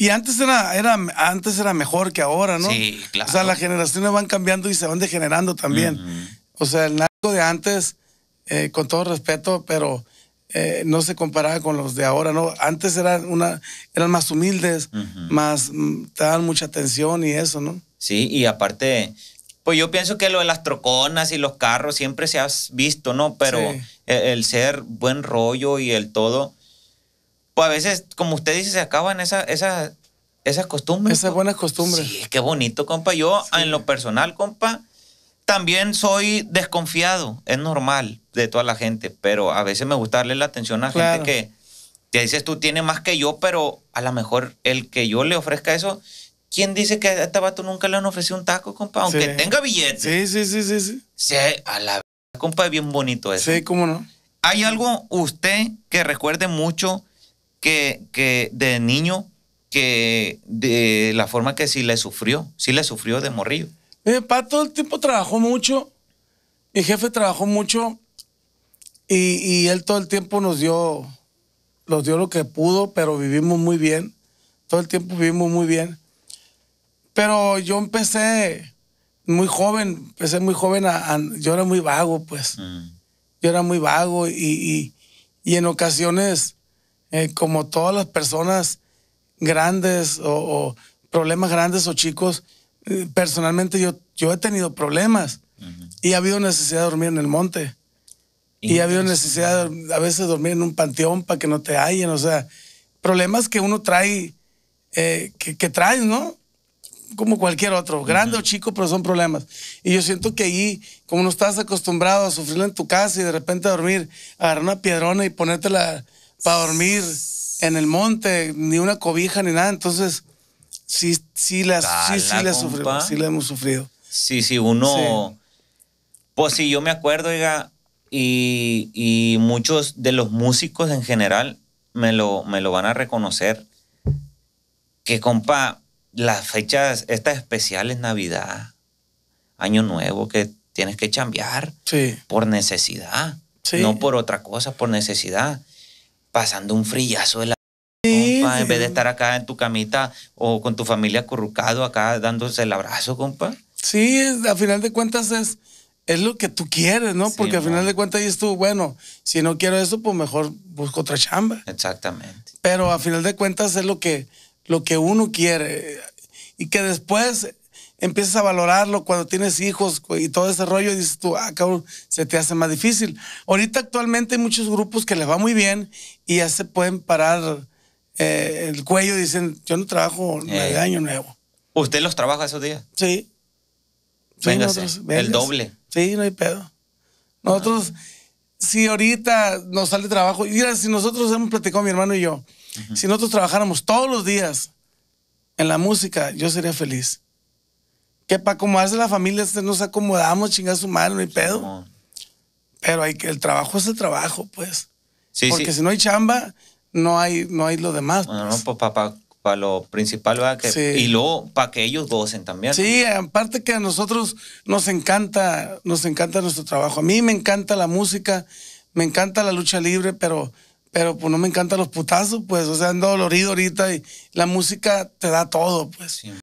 Y antes era, era, antes era mejor que ahora, ¿no? Sí, claro. O sea, las generaciones van cambiando y se van degenerando también. O sea, el narco de antes, eh, con todo respeto, pero eh, no se comparaba con los de ahora, ¿no? Antes eran, una, eran más humildes, más, mm, te daban mucha atención y eso, ¿no? Sí, y aparte, pues yo pienso que lo de las troconas y los carros siempre se ha visto, ¿no? Pero e, el, ser buen rollo y el todo pues a veces, como usted dice, se acaban esas, esas costumbres. Esas buenas costumbres. Sí, qué bonito, compa. Yo, en lo personal, compa, también soy desconfiado. Es normal de toda la gente, pero a veces me gusta darle la atención a gente que te dices tú tienes más que yo, pero a lo mejor el que yo le ofrezca eso. ¿Quién dice que a este vato nunca le han ofrecido un taco, compa? Aunque tenga billetes. Sí, sí, sí, sí, sí. Sí, a la compa, es bien bonito eso. Sí, cómo no. ¿Hay algo usted que recuerde mucho que, de niño que de la forma que sí le sufrió, sí le sufrió de morrillo. Mi papá todo el tiempo trabajó mucho, mi jefe trabajó mucho y, él todo el tiempo nos dio, nos dio lo que pudo, pero vivimos muy bien, todo el tiempo vivimos muy bien. Pero yo empecé muy joven, empecé muy joven, yo era muy vago, pues, mm. yo era muy vago y en ocasiones eh, como todas las personas grandes o, problemas grandes o chicos, eh, personalmente yo, yo he tenido problemas y ha habido necesidad de dormir en el monte. Y ha habido necesidad a veces dormir en un panteón para que no te hallen, o sea, problemas que uno trae, eh, que, traen, ¿no? Como cualquier otro, grande o chico, pero son problemas. Y yo siento que ahí, como no estás acostumbrado a sufrirlo en tu casa y de repente a dormir, agarrar una piedrona y ponértela para dormir en el monte, ni una cobija ni nada. Entonces, sí, sí, las, sí, sufrimos, sí hemos sufrido. Sí, sí, uno. Pues sí, yo me acuerdo, oiga, y, muchos de los músicos en general me lo, me lo van a reconocer. Que compa, las fechas, estas especiales, Navidad, Año Nuevo, que tienes que chambear por necesidad, no por otra cosa, por necesidad pasando un frillazo de la Sí, compa, en vez de estar acá en tu camita o con tu familia acurrucado acá dándose el abrazo, compa. Sí, a final de cuentas es, es lo que tú quieres, ¿no? Porque a final de cuentas dices tú, bueno, si no quiero eso, pues mejor busco otra chamba. Exactamente. Pero a final de cuentas es lo que, lo que uno quiere. Y que después empiezas a valorarlo cuando tienes hijos y todo ese rollo, y dices tú, ah, cabrón, se te hace más difícil. Ahorita actualmente hay muchos grupos que les va muy bien y ya se pueden parar eh, el cuello, y dicen, yo no trabajo el eh. año nuevo. ¿Usted los trabaja esos días? Sí. Venga, el doble. Sí, no hay pedo. Nosotros, ah. si ahorita nos sale trabajo, mira, si nosotros hemos platicado mi hermano y yo, si nosotros trabajáramos todos los días en la música, yo sería feliz que para acomodarse la familia este, nos acomodamos, chingar su mano, no pedo. Pero hay que, el trabajo es el trabajo, pues. Porque si no hay chamba, no hay, no hay lo demás. Bueno, no, pues. Pues, para lo principal, va Que, Y luego para que ellos gocen también. Sí, aparte que a nosotros nos encanta, nos encanta nuestro trabajo. A mí me encanta la música, me encanta la lucha libre, pero pero pues, no me encantan los putazos, pues, o sea, ando dolorido ahorita y la música te da todo, pues. Sí.